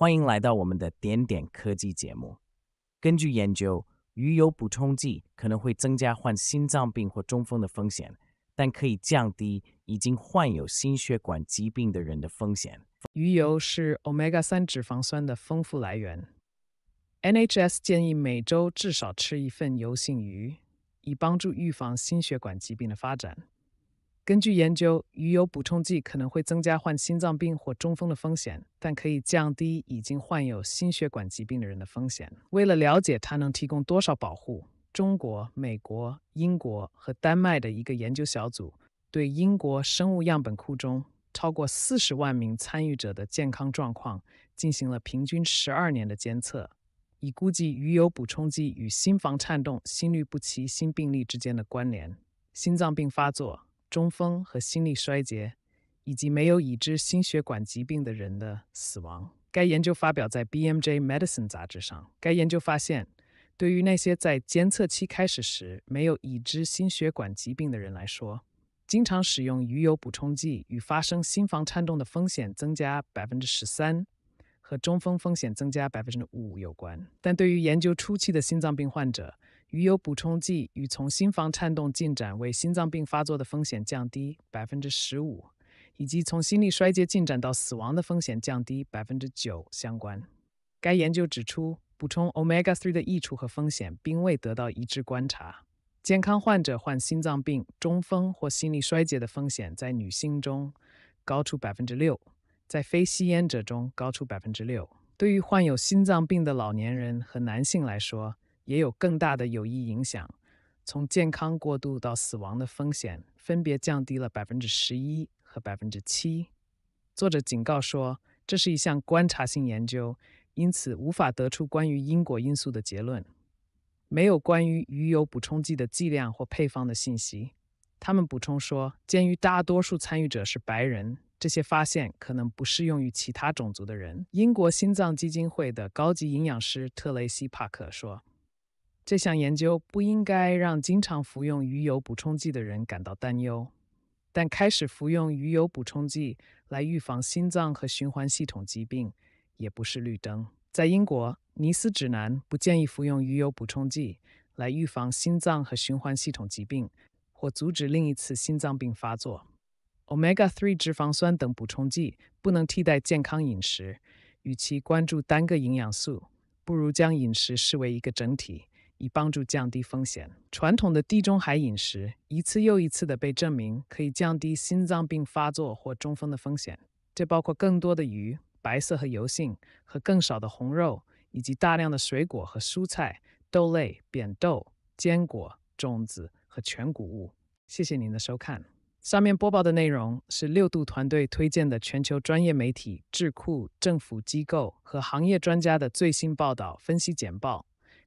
欢迎来到我们的点点科技节目。根据研究，鱼油补充剂可能会增加患心脏病或中风的风险，但可以降低已经患有心血管疾病的人的风险。鱼油是 omega-3 脂肪酸的丰富来源。NHS 建议每周至少吃一份油性鱼，以帮助预防心血管疾病的发展。根据研究，鱼油补充剂可能会增加患心脏病或中风的风险，但可以降低已经患有心血管疾病的人的风险。为了了解它能提供多少保护，中国、美国、英国和丹麦的一个研究小组对英国生物样本库中超过四十万名参与者的健康状况进行了平均十二年的监测，以估计鱼油补充剂与心房颤动、心律不齐、心病例之间的关联、心脏病发作。中风和心力衰竭，以及没有已知心血管疾病的人的死亡。该研究发表在《B M J Medicine》杂志上。该研究发现，对于那些在监测期开始时没有已知心血管疾病的人来说，经常使用鱼油补充剂与发生心房颤动的风险增加百分之十三和中风风险增加百分之五有关。但对于研究初期的心脏病患者，鱼油补充剂与从心房颤动进展为心脏病发作的风险降低百分之十五，以及从心力衰竭进展到死亡的风险降低百分之九相关。该研究指出，补充 omega-3 的益处和风险并未得到一致观察。健康患者患心脏病、中风或心力衰竭的风险在女性中高出百分之六，在非吸烟者中高出百分之六。对于患有心脏病的老年人和男性来说，也有更大的有益影响，从健康过度到死亡的风险分别降低了百分之十一和百分之七。作者警告说，这是一项观察性研究，因此无法得出关于因果因素的结论。没有关于鱼油补充剂的剂量或配方的信息。他们补充说，鉴于大多数参与者是白人，这些发现可能不适用于其他种族的人。英国心脏基金会的高级营养师特雷西·帕克说。这项研究不应该让经常服用鱼油补充剂的人感到担忧，但开始服用鱼油补充剂来预防心脏和循环系统疾病也不是绿灯。在英国，尼斯指南不建议服用鱼油补充剂来预防心脏和循环系统疾病，或阻止另一次心脏病发作。Omega-3 脂肪酸等补充剂不能替代健康饮食。与其关注单个营养素，不如将饮食视为一个整体。以帮助降低风险。传统的地中海饮食一次又一次地被证明可以降低心脏病发作或中风的风险，这包括更多的鱼、白色和油性，和更少的红肉，以及大量的水果和蔬菜、豆类、扁豆、坚果、种子和全谷物。谢谢您的收看。下面播报的内容是六度团队推荐的全球专业媒体、智库、政府机构和行业专家的最新报道分析简报。